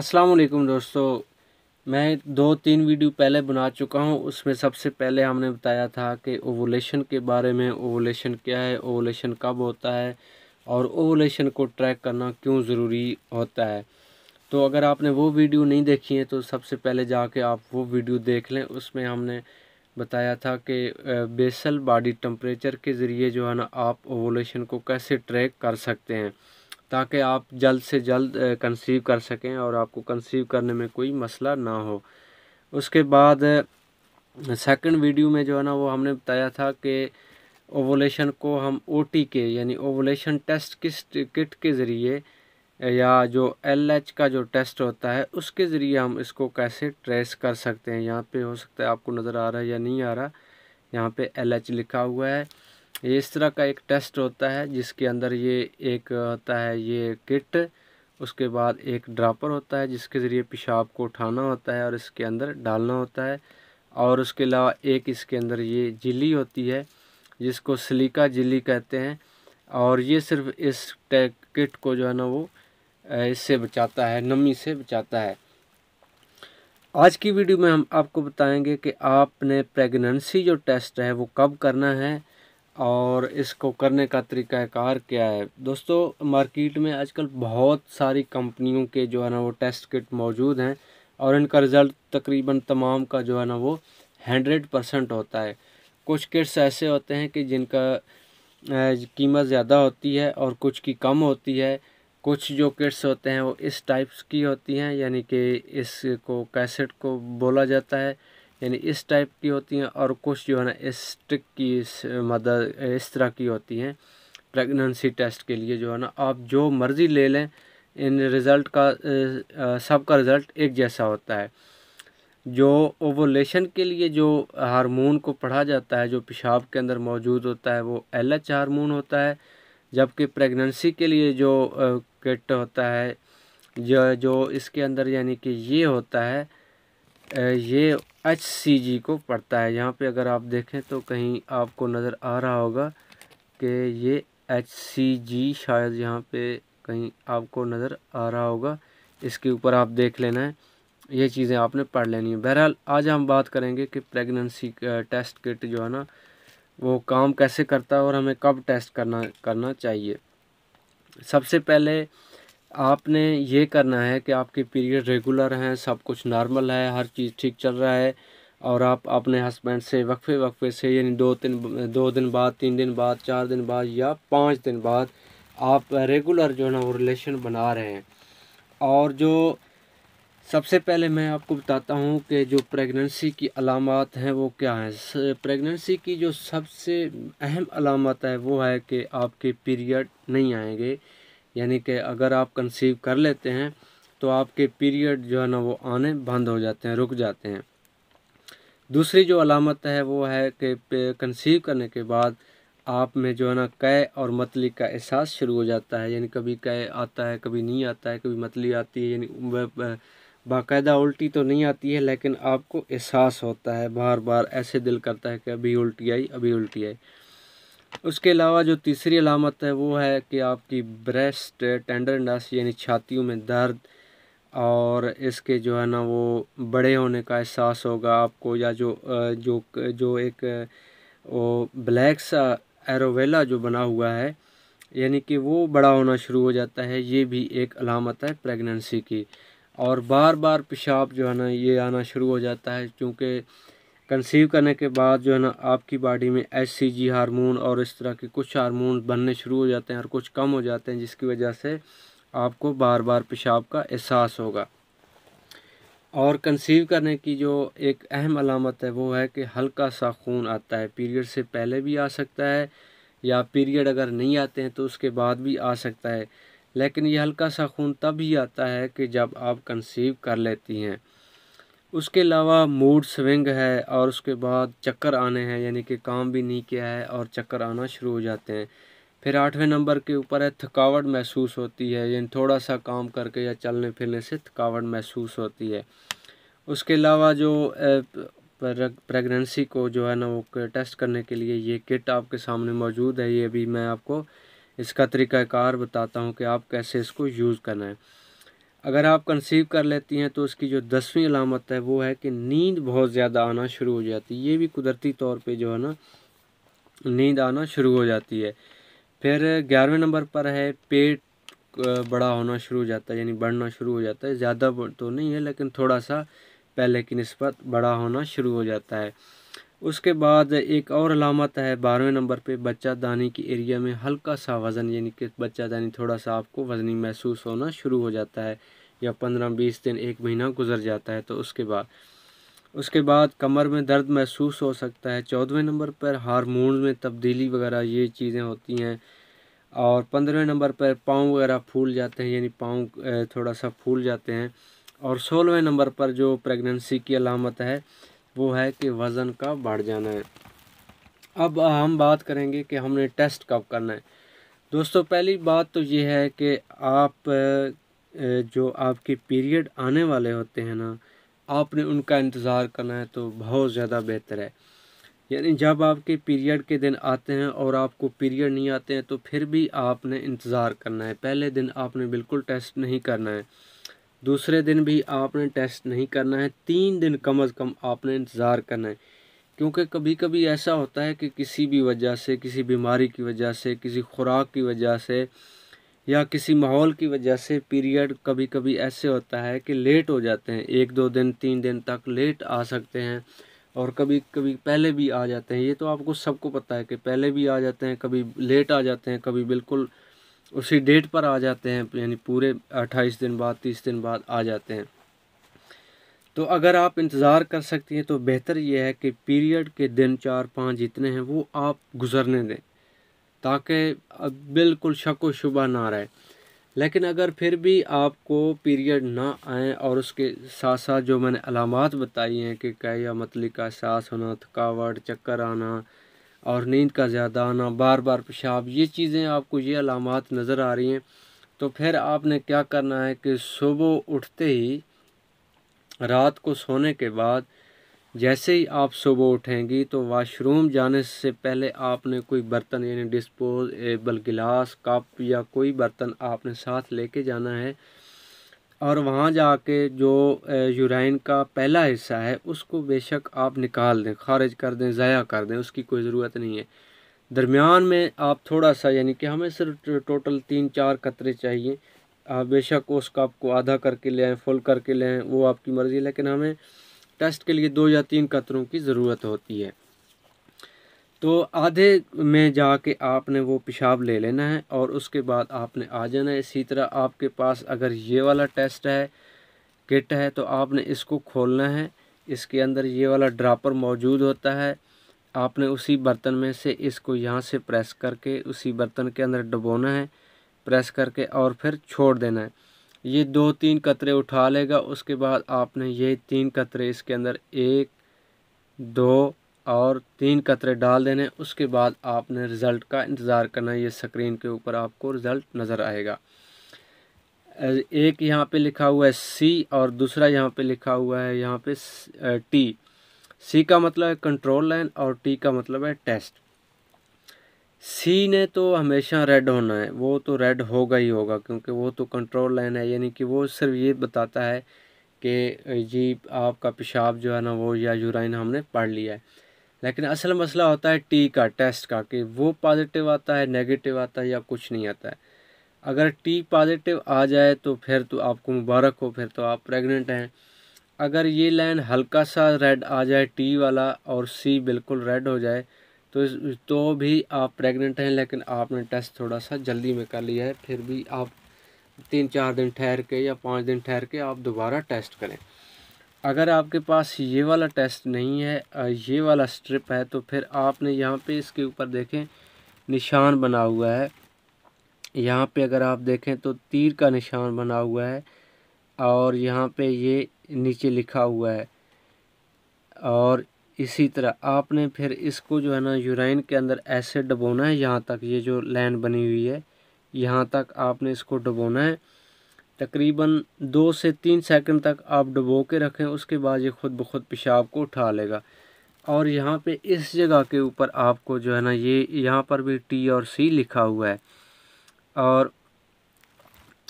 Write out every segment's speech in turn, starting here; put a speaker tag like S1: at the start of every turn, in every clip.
S1: अस्सलाम दोस्तों मैं दो तीन वीडियो पहले बना चुका हूँ उसमें सबसे पहले हमने बताया था कि ओवोलेशन के बारे में ओवोलेशन क्या है ओवोलेशन कब होता है और ओवोलेशन को ट्रैक करना क्यों ज़रूरी होता है तो अगर आपने वो वीडियो नहीं देखी है तो सबसे पहले जाके आप वो वीडियो देख लें उसमें हमने बताया था कि बेसल बॉडी टम्परेचर के ज़रिए जो है ना आप ओवोलेशन को कैसे ट्रैक कर सकते हैं ताकि आप जल्द से जल्द कंसीव कर सकें और आपको कंसीव करने में कोई मसला ना हो उसके बाद सेकंड वीडियो में जो है ना वो हमने बताया था कि ओवोलेशन को हम ओ के यानी ओवोलेशन टेस्ट किस किट के ज़रिए या जो एल एच का जो टेस्ट होता है उसके ज़रिए हम इसको कैसे ट्रेस कर सकते हैं यहाँ पे हो सकता है आपको नज़र आ रहा है या नहीं आ रहा यहाँ पे एल एच लिखा हुआ है ये इस तरह का एक टेस्ट होता है जिसके अंदर ये एक होता है ये किट उसके बाद एक ड्रापर होता है जिसके ज़रिए पेशाब को उठाना होता है और इसके अंदर डालना होता है और उसके अलावा एक इसके अंदर ये जिली होती है जिसको सलीका जिली कहते हैं और ये सिर्फ इस किट को जो है ना वो इससे बचाता है नमी से बचाता है आज की वीडियो में हम आपको बताएंगे कि आपने प्रेगनेंसी जो टेस्ट है वो कब करना है और इसको करने का तरीकाकार क्या है दोस्तों मार्केट में आजकल बहुत सारी कंपनियों के जो है ना वो टेस्ट किट मौजूद हैं और इनका रिज़ल्ट तकरीबन तमाम का जो है ना वो हंड्रेड परसेंट होता है कुछ किट्स ऐसे होते हैं कि जिनका कीमत ज़्यादा होती है और कुछ की कम होती है कुछ जो किट्स होते हैं वो इस टाइप्स की होती हैं यानी कि इसको कैसेट को बोला जाता है यानी इस टाइप की होती हैं और कुछ जो है ना स्ट्रिक की इस मदद इस तरह की होती हैं प्रेगनेंसी टेस्ट के लिए जो है ना आप जो मर्ज़ी ले लें इन रिज़ल्ट का सबका रिज़ल्ट एक जैसा होता है जो ओवोलेशन के लिए जो हार्मोन को पढ़ा जाता है जो पेशाब के अंदर मौजूद होता है वो एल एच हारमोन होता है जबकि प्रेगनेंसी के लिए जो किट होता है जो जो इसके अंदर यानी कि ये होता है ये एच सी जी को पढ़ता है यहाँ पे अगर आप देखें तो कहीं आपको नज़र आ रहा होगा कि ये एच सी जी शायद यहाँ पे कहीं आपको नज़र आ रहा होगा इसके ऊपर आप देख लेना है ये चीज़ें आपने पढ़ लेनी है बहरहाल आज हम बात करेंगे कि प्रेगनेंसी टेस्ट किट जो है ना वो काम कैसे करता है और हमें कब टेस्ट करना करना चाहिए सबसे पहले आपने ये करना है कि आपके पीरियड रेगुलर हैं सब कुछ नॉर्मल है हर चीज़ ठीक चल रहा है और आप अपने हस्बैंड से वक्फे वक्फे से यानी दो तीन दो दिन बाद तीन दिन बाद चार दिन बाद या पाँच दिन बाद आप रेगुलर जो है ना वो रिलेशन बना रहे हैं और जो सबसे पहले मैं आपको बताता हूँ कि जो प्रेगनेंसी की अलामत हैं वो क्या हैं प्रेगनेंसी की जो सबसे अहम अलामत है वो है कि आपके पीरियड नहीं आएंगे यानी कि अगर आप कंसीव कर लेते हैं तो आपके पीरियड जो है ना वो आने बंद हो जाते हैं रुक जाते हैं दूसरी जो अलामत है वो है कि कंसीव करने के बाद आप में जो है ना कह और मतली का एहसास शुरू हो जाता है यानी कभी कह आता है कभी नहीं आता है कभी मतली आती है यानी बाकायदा उल्टी तो नहीं आती है लेकिन आपको एहसास होता है बार बार ऐसे दिल करता है कि अभी उल्टी आई अभी उल्टी आई उसके अलावा जो तीसरी अलामत है वो है कि आपकी ब्रेस्ट टेंडरनेस यानी छातियों में दर्द और इसके जो है ना वो बड़े होने का एहसास होगा आपको या जो जो जो एक वो ब्लैक सा एरोवेला जो बना हुआ है यानी कि वो बड़ा होना शुरू हो जाता है ये भी एक अलामत है प्रेगनेंसी की और बार बार पेशाब जो है ना ये आना शुरू हो जाता है क्योंकि कंसीव करने के बाद जो है ना आपकी बॉडी में एस हार्मोन और इस तरह के कुछ हार्मोन बनने शुरू हो जाते हैं और कुछ कम हो जाते हैं जिसकी वजह से आपको बार बार पेशाब का एहसास होगा और कंसीव करने की जो एक अहम अलामत है वो है कि हल्का सा खून आता है पीरियड से पहले भी आ सकता है या पीरियड अगर नहीं आते हैं तो उसके बाद भी आ सकता है लेकिन ये हल्का सा खून तब ही आता है कि जब आप कंसीव कर लेती हैं उसके अलावा मूड स्विंग है और उसके बाद चक्कर आने हैं यानी कि काम भी नहीं किया है और चक्कर आना शुरू हो जाते हैं फिर आठवें नंबर के ऊपर है थकावट महसूस होती है यानी थोड़ा सा काम करके या चलने फिरने से थकावट महसूस होती है उसके अलावा जो प्रेगनेंसी को जो है ना वो टेस्ट करने के लिए ये किट आपके सामने मौजूद है ये भी मैं आपको इसका तरीक़ाकार बताता हूँ कि आप कैसे इसको यूज़ करना है अगर आप कंसीव कर लेती हैं तो उसकी जो दसवीं अलामत है वो है कि नींद बहुत ज़्यादा आना शुरू हो जाती है ये भी कुदरती तौर पे जो है ना नींद आना शुरू हो जाती है फिर ग्यारहवें नंबर पर है पेट बड़ा होना शुरू हो जाता है यानी बढ़ना शुरू हो जाता है ज़्यादा तो नहीं है लेकिन थोड़ा सा पहले की नस्बत बड़ा होना शुरू हो जाता है उसके बाद एक और अलामत है बारहवें नंबर पे बच्चा दानी की एरिया में हल्का सा वज़न यानी कि बच्चा दानी थोड़ा सा आपको वज़नी महसूस होना शुरू हो जाता है या पंद्रह बीस दिन एक महीना गुजर जाता है तो उसके बाद उसके बाद कमर में दर्द महसूस हो सकता है चौदहवें नंबर पर हारमोन में तब्दीली वगैरह ये चीज़ें होती हैं और पंद्रहवें नंबर पर पाँव वगैरह फूल जाते हैं यानी पाँव थोड़ा सा फूल जाते हैं और सोलहवें नंबर पर जो प्रेगनेंसी की अलामत है वो है कि वज़न का बढ़ जाना है अब हम बात करेंगे कि हमने टेस्ट कब करना है दोस्तों पहली बात तो ये है कि आप जो आपके पीरियड आने वाले होते हैं ना आपने उनका इंतज़ार करना है तो बहुत ज़्यादा बेहतर है यानी जब आपके पीरियड के दिन आते हैं और आपको पीरियड नहीं आते हैं तो फिर भी आपने इंतज़ार करना है पहले दिन आपने बिल्कुल टेस्ट नहीं करना है दूसरे दिन भी आपने टेस्ट नहीं करना है तीन दिन कम अज़ कम आपने इंतज़ार करना है क्योंकि कभी कभी ऐसा होता है कि किसी भी वजह से किसी बीमारी की वजह से किसी खुराक की वजह से या किसी माहौल की वजह से पीरियड कभी कभी ऐसे होता है कि लेट हो जाते हैं एक दो दिन तीन दिन तक लेट आ सकते हैं और कभी कभी पहले भी आ जाते हैं ये तो आपको सबको पता है कि पहले भी आ जाते हैं कभी लेट आ जाते हैं कभी बिल्कुल उसी डेट पर आ जाते हैं यानी पूरे अट्ठाईस दिन बाद तीस दिन बाद आ जाते हैं तो अगर आप इंतज़ार कर सकती हैं तो बेहतर यह है कि पीरियड के दिन चार पाँच जितने हैं वो आप गुज़रने दें ताकि अब बिल्कुल शक व शुबा ना रहे लेकिन अगर फिर भी आपको पीरियड ना आए और उसके साथ साथ जो मैंने अलामत बताई हैं कि कह या मतली का एहसास होना थकावट चक्कर आना और नींद का ज़्यादा आना बार बार पेशाब ये चीज़ें आपको ये अलामत नज़र आ रही हैं तो फिर आपने क्या करना है कि सुबह उठते ही रात को सोने के बाद जैसे ही आप सुबह उठेंगी तो वाशरूम जाने से पहले आपने कोई बर्तन यानी डिस्पोजेबल गिलास कप या कोई बर्तन आपने साथ लेके जाना है और वहाँ जाके जो यूराइन का पहला हिस्सा है उसको बेशक आप निकाल दें खारिज कर दें ज़ाया कर दें उसकी कोई ज़रूरत नहीं है दरमियान में आप थोड़ा सा यानी कि हमें सिर्फ टोटल तीन चार कतरे चाहिए आप बेशक उसका आपको आधा करके ले आएँ फुल करके ले आएँ वो आपकी मर्ज़ी लेकिन हमें टेस्ट के लिए दो या तीन कतरों की ज़रूरत होती है तो आधे में जाके आपने वो पेशाब ले लेना है और उसके बाद आपने आ जाना है इसी तरह आपके पास अगर ये वाला टेस्ट है किट है तो आपने इसको खोलना है इसके अंदर ये वाला ड्रापर मौजूद होता है आपने उसी बर्तन में से इसको यहाँ से प्रेस करके उसी बर्तन के अंदर डबोना है प्रेस करके और फिर छोड़ देना है ये दो तीन कतरे उठा लेगा उसके बाद आपने ये तीन कतरे इसके अंदर एक दो और तीन कतरे डाल देने उसके बाद आपने रिज़ल्ट का इंतज़ार करना ये स्क्रीन के ऊपर आपको रिज़ल्ट नज़र आएगा एक यहाँ पे लिखा हुआ है सी और दूसरा यहाँ पे लिखा हुआ है यहाँ पे टी सी का मतलब है कंट्रोल लाइन और टी का मतलब है टेस्ट सी ने तो हमेशा रेड होना है वो तो रेड होगा ही होगा क्योंकि वो तो कंट्रोल लाइन है यानी कि वो सिर्फ ये बताता है कि जी आपका पेशाब जो है ना वो या यूराइन हमने पढ़ लिया है लेकिन असल मसला होता है टी का टेस्ट का कि वो पॉजिटिव आता है नेगेटिव आता है या कुछ नहीं आता है अगर टी पॉजिटिव आ जाए तो फिर तो आपको मुबारक हो फिर तो आप प्रेग्नेंट हैं अगर ये लाइन हल्का सा रेड आ जाए टी वाला और सी बिल्कुल रेड हो जाए तो तो भी आप प्रेग्नेंट हैं लेकिन आपने टेस्ट थोड़ा सा जल्दी में कर लिया है फिर भी आप तीन चार दिन ठहर के या पाँच दिन ठहर के आप दोबारा टेस्ट करें अगर आपके पास ये वाला टेस्ट नहीं है ये वाला स्ट्रिप है तो फिर आपने यहाँ पे इसके ऊपर देखें निशान बना हुआ है यहाँ पे अगर आप देखें तो तीर का निशान बना हुआ है और यहाँ पे ये नीचे लिखा हुआ है और इसी तरह आपने फिर इसको जो है ना यूराइन के अंदर ऐसे डबोना है यहाँ तक ये जो लाइन बनी हुई है यहाँ तक आपने इसको डबोना है तकरीबन दो से तीन सेकंड तक आप डुबो के रखें उसके बाद ये खुद ब खुद पेशाब को उठा लेगा और यहाँ पे इस जगह के ऊपर आपको जो है ना ये यहाँ पर भी टी और सी लिखा हुआ है और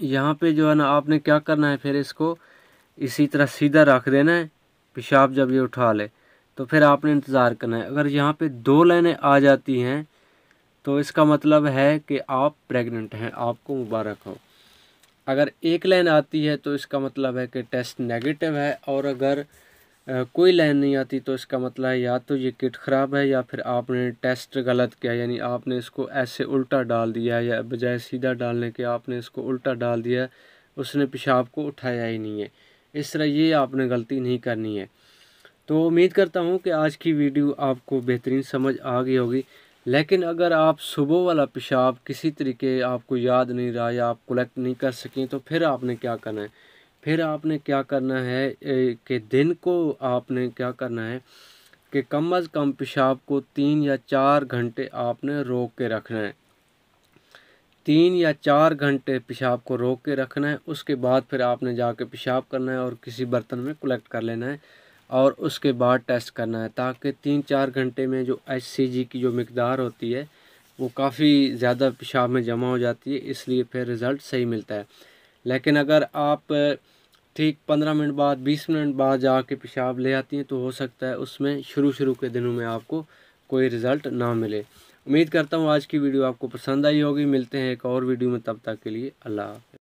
S1: यहाँ पे जो है ना आपने क्या करना है फिर इसको इसी तरह सीधा रख देना है पेशाब जब ये उठा ले तो फिर आपने इंतज़ार करना है अगर यहाँ पर दो लाइनें आ जाती हैं तो इसका मतलब है कि आप प्रेगनेंट हैं आपको मुबारक हो अगर एक लाइन आती है तो इसका मतलब है कि टेस्ट नेगेटिव है और अगर कोई लाइन नहीं आती तो इसका मतलब है या तो ये किट ख़राब है या फिर आपने टेस्ट गलत किया यानी आपने इसको ऐसे उल्टा डाल दिया या बजाय सीधा डालने के आपने इसको उल्टा डाल दिया उसने पेशाब को उठाया ही नहीं है इस तरह ये आपने गलती नहीं करनी है तो उम्मीद करता हूँ कि आज की वीडियो आपको बेहतरीन समझ आ गई होगी लेकिन अगर आप सुबह वाला पेशाब किसी तरीके आपको याद नहीं रहा या आप कलेक्ट नहीं कर सकें तो फिर आपने क्या करना है फिर आपने क्या करना है कि दिन को आपने क्या करना है कि कम अज़ कम पेशाब को तीन या चार घंटे आपने रोक के रखना है तीन या चार घंटे पेशाब को रोक के रखना है उसके बाद फिर आपने जाके पेशाब करना है और किसी बर्तन में कलेक्ट कर लेना है और उसके बाद टेस्ट करना है ताकि तीन चार घंटे में जो एच की जो मकदार होती है वो काफ़ी ज़्यादा पेशाब में जमा हो जाती है इसलिए फिर रिज़ल्ट सही मिलता है लेकिन अगर आप ठीक पंद्रह मिनट बाद बीस मिनट बाद जा के पेशाब ले आती हैं तो हो सकता है उसमें शुरू शुरू के दिनों में आपको कोई रिज़ल्ट ना मिले उम्मीद करता हूँ आज की वीडियो आपको पसंद आई होगी मिलते हैं एक और वीडियो में तब तक के लिए अल्लाह